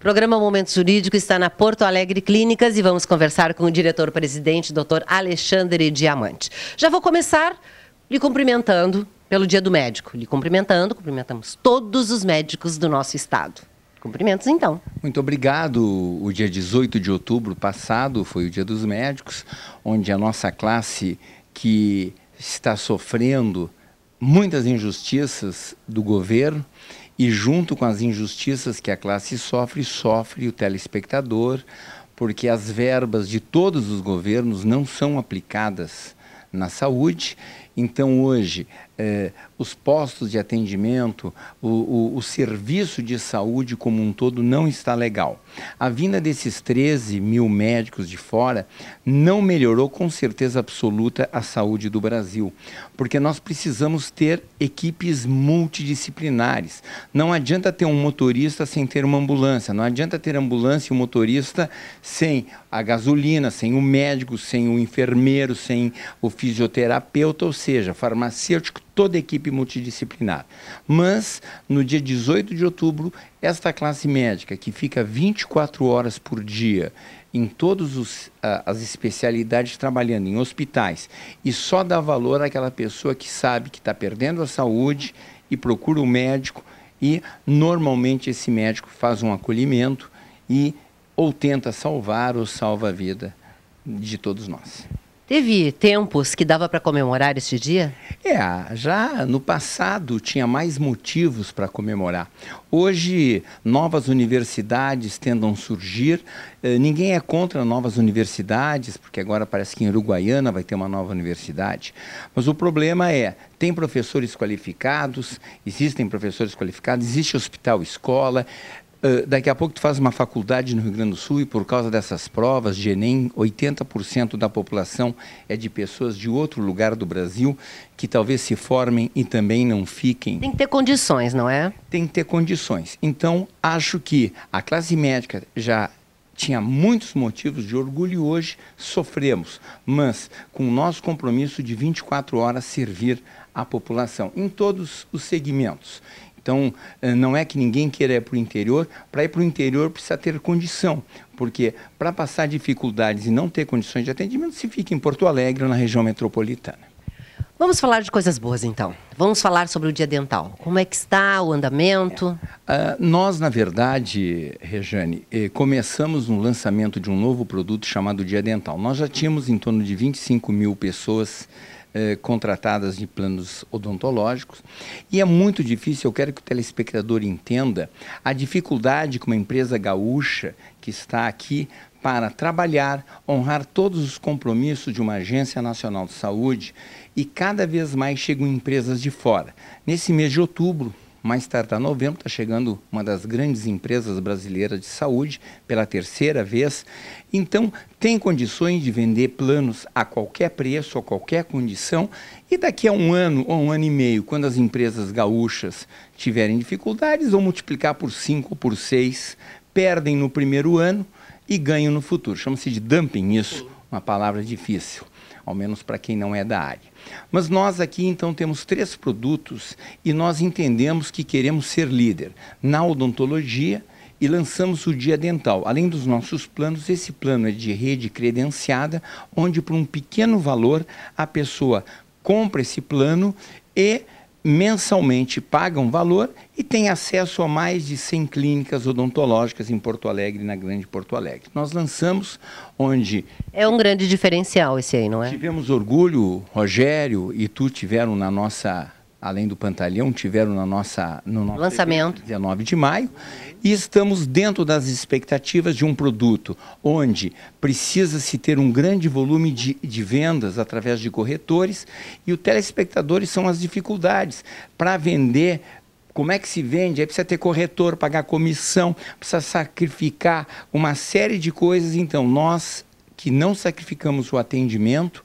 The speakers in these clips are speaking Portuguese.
programa Momento Jurídico está na Porto Alegre Clínicas e vamos conversar com o diretor-presidente, doutor Alexandre Diamante. Já vou começar lhe cumprimentando pelo Dia do Médico. Lhe cumprimentando, cumprimentamos todos os médicos do nosso estado. Cumprimentos, então. Muito obrigado. O dia 18 de outubro passado foi o Dia dos Médicos, onde a nossa classe que está sofrendo muitas injustiças do governo e junto com as injustiças que a classe sofre, sofre o telespectador, porque as verbas de todos os governos não são aplicadas na saúde. Então, hoje, eh, os postos de atendimento, o, o, o, serviço de saúde como um todo não está legal. A vinda desses 13 mil médicos de fora não melhorou com certeza absoluta a saúde do Brasil, porque nós precisamos ter equipes multidisciplinares. Não adianta ter um motorista sem ter uma ambulância, não adianta ter ambulância e um motorista sem a gasolina, sem o médico, sem o enfermeiro, sem o fisioterapeuta, ou seja, farmacêutico, toda a equipe multidisciplinar. Mas, no dia 18 de outubro, esta classe médica, que fica 24 horas por dia em todas ah, as especialidades trabalhando em hospitais e só dá valor àquela pessoa que sabe que está perdendo a saúde e procura um médico e normalmente esse médico faz um acolhimento e ou tenta salvar ou salva a vida de todos nós. Teve tempos que dava para comemorar este dia? É, já no passado tinha mais motivos para comemorar. Hoje, novas universidades tendam a surgir. Eh, ninguém é contra novas universidades, porque agora parece que em Uruguaiana vai ter uma nova universidade. Mas o problema é: tem professores qualificados, existem professores qualificados, existe hospital-escola, ah, daqui a pouco tu faz uma faculdade no Rio Grande do Sul e por causa dessas provas de Enem, 80% da população é de pessoas de outro lugar do Brasil que talvez se formem e também não fiquem. Tem que ter condições, não é? Tem que ter condições. Então, acho que a classe médica já tinha muitos motivos de orgulho e hoje sofremos, mas com o nosso compromisso de 24 horas servir a população em todos os segmentos. Então, eh, não é que ninguém queira ir para o interior. Para ir para o interior precisa ter condição, porque para passar dificuldades e não ter condições de atendimento, se fica em Porto Alegre na região metropolitana. Vamos falar de coisas boas então. Vamos falar sobre o dia dental. Como é que está o andamento? É. Uh, nós, na verdade, Rejane, eh, começamos no lançamento de um novo produto chamado Dia Dental. Nós já tínhamos em torno de 25 mil pessoas eh, contratadas de planos odontológicos. E é muito difícil, eu quero que o telespectador entenda a dificuldade que uma empresa gaúcha que está aqui para trabalhar, honrar todos os compromissos de uma agência nacional de saúde e cada vez mais chegam empresas de fora. Nesse mês de outubro, mais em novembro está chegando uma das grandes empresas brasileiras de saúde pela terceira vez. Então, tem condições de vender planos a qualquer preço, a qualquer condição. E daqui a um ano ou um ano e meio, quando as empresas gaúchas tiverem dificuldades, vão multiplicar por cinco ou por seis. perdem no primeiro ano e ganham no futuro. Chama-se de dumping isso uma palavra difícil, ao menos para quem não é da área. Mas nós aqui então temos três produtos e nós entendemos que queremos ser líder na odontologia e lançamos o Dia Dental. Além dos nossos planos, esse plano é de rede credenciada, onde por um pequeno valor a pessoa compra esse plano e mensalmente pagam um valor e têm acesso a mais de 100 clínicas odontológicas em Porto Alegre, na Grande Porto Alegre. Nós lançamos onde... É um grande diferencial esse aí, não é? Tivemos orgulho, Rogério e tu tiveram na nossa além do Pantaleão, tiveram na nossa, no nosso lançamento 19 de maio. E estamos dentro das expectativas de um produto onde precisa-se ter um grande volume de, de vendas através de corretores e o telespectadores são as dificuldades para vender como é que se vende, aí precisa ter corretor, pagar comissão, precisa sacrificar uma série de coisas. Então, nós que não sacrificamos o atendimento,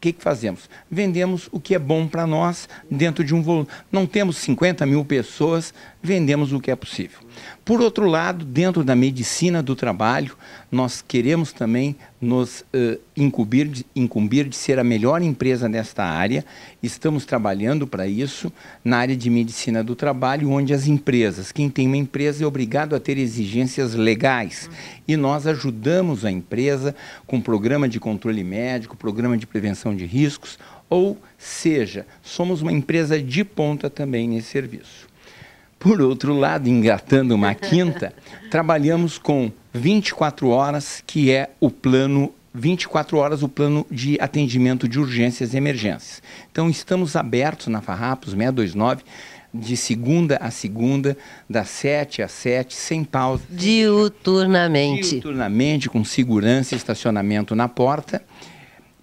que, que fazemos? Vendemos o que é bom para nós dentro de um volume. Não temos 50 mil pessoas, vendemos o que é possível. Por outro lado, dentro da medicina do trabalho, nós queremos também nos uh, incumbir, de, incumbir de ser a melhor empresa nesta área. Estamos trabalhando para isso na área de medicina do trabalho, onde as empresas, quem tem uma empresa é obrigado a ter exigências legais. E nós ajudamos a empresa com programa de controle médico, programa de prevenção de riscos, ou seja, somos uma empresa de ponta também nesse serviço. Por outro lado, engatando uma quinta, trabalhamos com 24 horas, que é o plano 24 horas o plano de atendimento de urgências e emergências. Então estamos abertos na Farrapos 629 de segunda a segunda, das 7 às 7, sem pausa. Diuturnamente. Diuturnamente, com segurança e estacionamento na porta.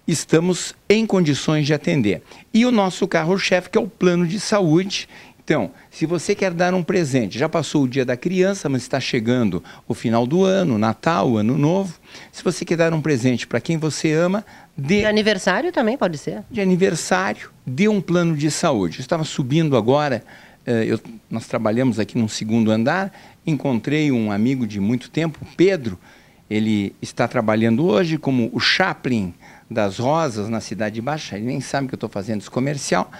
Estamos em condições de atender. E o nosso carro-chefe, que é o plano de saúde, então, se você quer dar um presente, já passou o dia da criança, mas está chegando o final do ano, Natal, Ano Novo. Se você quer dar um presente para quem você ama, dê. De aniversário também pode ser. De aniversário, dê um plano de saúde. Eu estava subindo agora, eh, eu, nós trabalhamos aqui num segundo andar, encontrei um amigo de muito tempo, Pedro. Ele está trabalhando hoje como o Chaplin das Rosas na Cidade Baixa. Ele nem sabe que eu estou fazendo esse comercial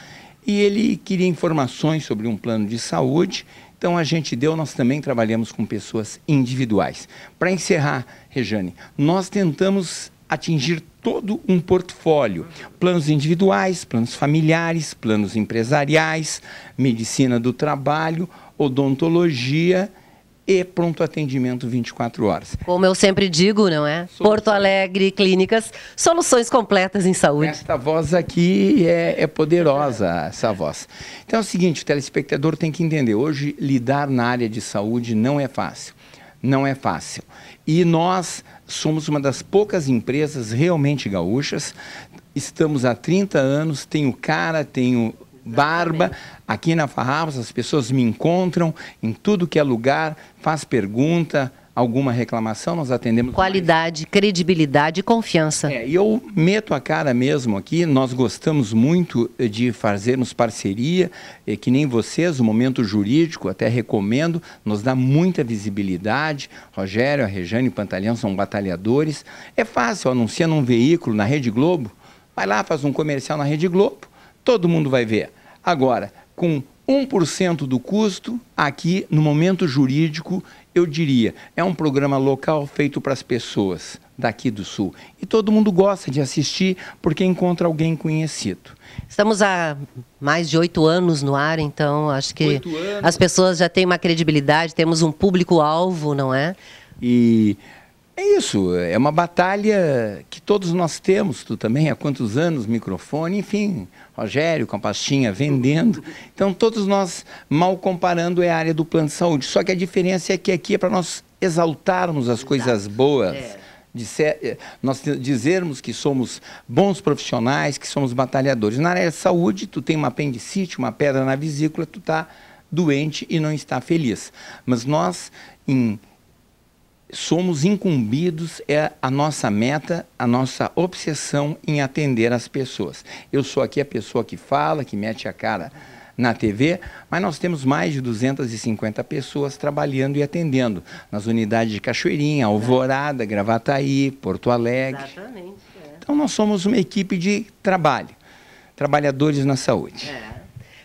e ele queria informações sobre um plano de saúde. Então a gente deu, nós também trabalhamos com pessoas individuais. Para encerrar, Rejane, nós tentamos atingir todo um portfólio: planos individuais, planos familiares, planos empresariais, medicina do trabalho, odontologia e pronto atendimento 24 horas. Como eu sempre digo, não é? Soluções. Porto Alegre Clínicas, soluções completas em saúde. Esta voz aqui é, é poderosa, essa voz. Então é o seguinte, o telespectador tem que entender, hoje lidar na área de saúde não é fácil. Não é fácil. E nós somos uma das poucas empresas realmente gaúchas. Estamos há 30 anos, tenho cara, tenho barba. Aqui na Farrapos as pessoas me encontram em tudo que é lugar, faz pergunta, alguma reclamação, nós atendemos. Qualidade, credibilidade e confiança. É, e eu meto a cara mesmo aqui, nós gostamos muito de fazermos parceria, é, que nem vocês, o momento jurídico, até recomendo, nos dá muita visibilidade. Rogério, a Rejane e Pantaleão são batalhadores. É fácil, anuncia num veículo na Rede Globo, vai lá, faz um comercial na Rede Globo, todo mundo vai ver. Agora, com 1% do custo, aqui no momento jurídico, eu diria, é um programa local feito para as pessoas daqui do Sul. E todo mundo gosta de assistir porque encontra alguém conhecido. Estamos há mais de oito anos no ar, então acho que as pessoas já têm uma credibilidade, temos um público-alvo, não é? E é isso, é uma batalha que todos nós temos, tu também, há quantos anos, microfone, enfim, Rogério com a pastinha vendendo. Então, todos nós, mal comparando, é a área do plano de saúde. Só que a diferença é que aqui é para nós exaltarmos as coisas boas. É. ser, eh, nós dizermos que somos bons profissionais, que somos batalhadores. Na área de saúde, tu tem uma apendicite, uma pedra na vesícula, tu está doente e não está feliz. Mas nós, em somos incumbidos, é a nossa meta, a nossa obsessão em atender as pessoas. Eu sou aqui a pessoa que fala, que mete a cara na TV, mas nós temos mais de 250 pessoas trabalhando e atendendo nas unidades de Cachoeirinha, Alvorada, Gravataí, Porto Alegre. Exatamente. É. Então nós somos uma equipe de trabalho, trabalhadores na saúde. É.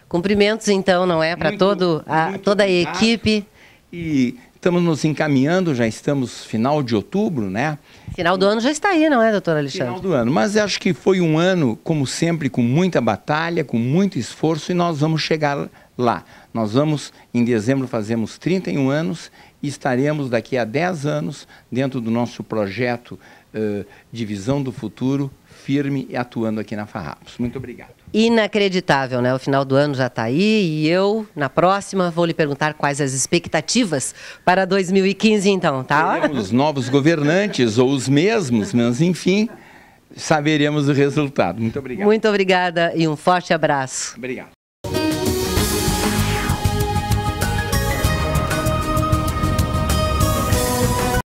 Cumprimentos então, não é, para todo a, toda a equipe. E Estamos nos encaminhando, já estamos final de outubro, né? Final do ano já está aí, não é, doutor Alexandre? Final do ano, mas acho que foi um ano, como sempre, com muita batalha, com muito esforço e nós vamos chegar lá. Nós vamos, em dezembro, fazemos 31 anos e estaremos daqui a 10 anos dentro do nosso projeto uh, de visão do futuro, firme e atuando aqui na Farrapos. Muito obrigado inacreditável, né? O final do ano já está aí e eu, na próxima, vou lhe perguntar quais as expectativas para 2015, então, tá? Os novos governantes ou os mesmos, mas enfim, saberemos o resultado. Muito obrigado. Muito obrigada e um forte abraço. Obrigado.